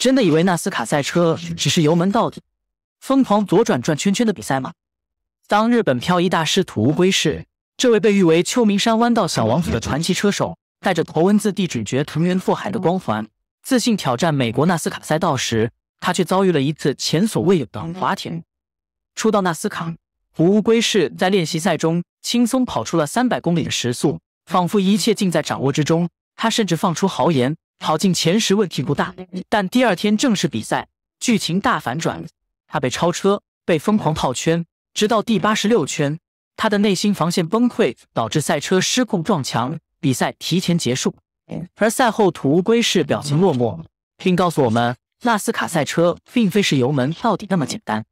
真的以为纳斯卡赛车只是油门到底、疯狂左转转圈圈的比赛吗？当日本漂移大师土屋圭市，这位被誉为“秋名山弯道小王子”的传奇车手，带着头文字 D 主角藤原拓海的光环，自信挑战美国纳斯卡赛道时，他却遭遇了一次前所未有的滑铁初到纳斯卡，土屋圭市在练习赛中轻松跑出了三百公里的时速，仿佛一切尽在掌握之中。他甚至放出豪言。跑进前十问题不大，但第二天正式比赛剧情大反转，他被超车，被疯狂套圈，直到第八十六圈，他的内心防线崩溃，导致赛车失控撞墙，比赛提前结束。而赛后土乌龟是表情落寞，并告诉我们，纳斯卡赛车并非是油门到底那么简单。